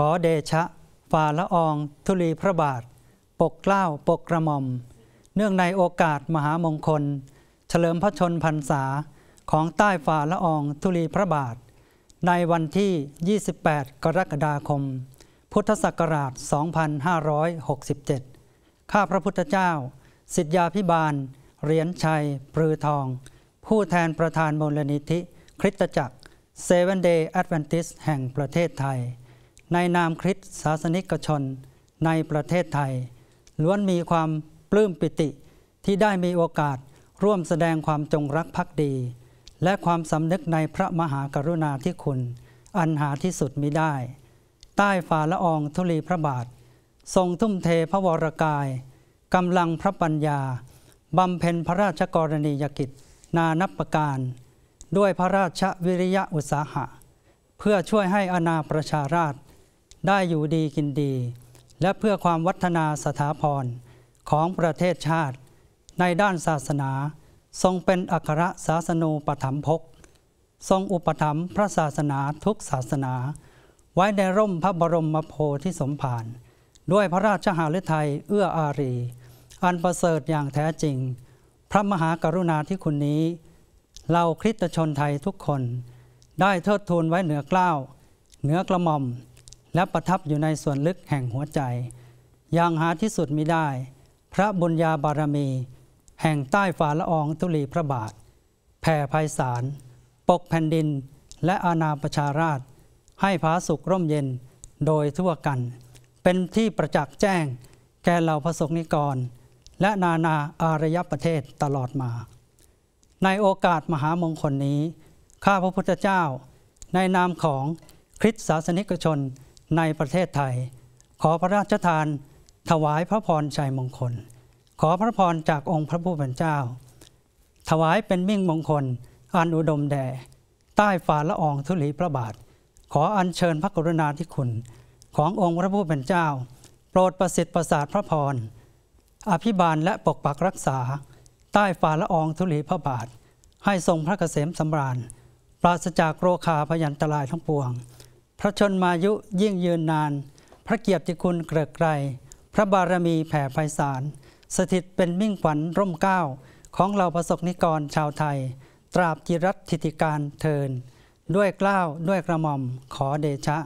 ขอเดชะฝ่าละอองธุลีพระบาท ปกเกล้าปกกระหม่อม เนื่องในโอกาสมหามงคล เฉลิมพระชนพรรษา ของใต้ฝ่าละอองธุลีพระบาท ในวันที่ 28 กรกฎาคม พุทธศักราช 2567 ข้าพระพุทธเจ้าสิทธยาพิบาลเหรียญชัย ปรือทอง ผู้แทนประธานมูลนิธิคริสตจักรเซเว่นเดย์แอดเวนติสแห่งประเทศไทยในนามคริสตศาสนิกชนในประเทศไทยล้วนมีความปลื้มปิติที่ได้มีโอกาสร่วมแสดงความจงรักภักดี และความสำนึกในพระมหากรุณาธิคุณ อันหาที่สุดมิได้ ใต้ฝ่าละอองธุลีพระบาท ทรงทุ่มเทพระวรกายกำลังพระปัญญาบำเพ็ญพระราชกรณียกิจ นานับประการ ด้วยพระราชวิริยะอุตสาหะเพื่อช่วยให้อนาประชาราชได้อยู่ดีกินดี และเพื่อความวัฒนาสถาพร ของประเทศชาติ ในด้านศาสนาทรงเป็นอัครศาสนูปถัมภกทรงอุปถัมภ์พระศาสนาทุกศาสนา ไว้ในร่มพระบรมโพธิสมภารด้วยพระราชหฤทัยเอื้ออารี อันประเสริฐอย่างแท้จริง พระมหากรุณาธิคุณนี้เราคริสตชนไทยทุกคน ได้เทิดทูนไว้เหนือกล้าวเหนือกระหม่อมและประทับอยู่ในส่วนลึกแห่งหัวใจ อย่างหาที่สุดมิได้ พระบุญญาบารมี แห่งใต้ฝ่าละอองธุลีพระบาทแผ่ภัยสาร ปกแผ่นดินและอาณาประชาราช ให้ผาสุขร่มเย็นโดยทั่วกัน เป็นที่ประจักษ์แจ้ง แก่เหล่าพระสงฆ์นิกร และนานาอารยประเทศตลอดมา ในโอกาสมหามงคลนี้ ข้าพระพุทธเจ้าในนามของคริสตศาสนิกชนในประเทศไทย ขอพระราชทานถวายพระพรชัยมงคล ขอพระพรจากองค์พระผู้เป็นเจ้า ถวายเป็นมิ่งมงคลอันอุดมแด่ใต้ฝ่าละอองธุลีพระบาท ขออัญเชิญพระกรุณาธิคุณ ขององค์พระผู้เป็นเจ้าโปรดประสิทธิ์ประสาทพระพรอภิบาลและปกปักรักษา ใต้ฝ่าละอองธุลีพระบาท ให้ทรงพระเกษมสำราญ ปราศจากโรคาพยันตรายทั้งปวงพระชนมายุยิ่งยืนนาน พระเกียรติคุณเกลือไกรพระบารมีแผ่ไพศาล สถิตเป็นมิ่งขวัญร่มเก้าของเราประสบนิกรชาวไทย ตราบจิรัตถิติการเทิน ด้วยกล้าวด้วยกระหม่อมขอเดชะ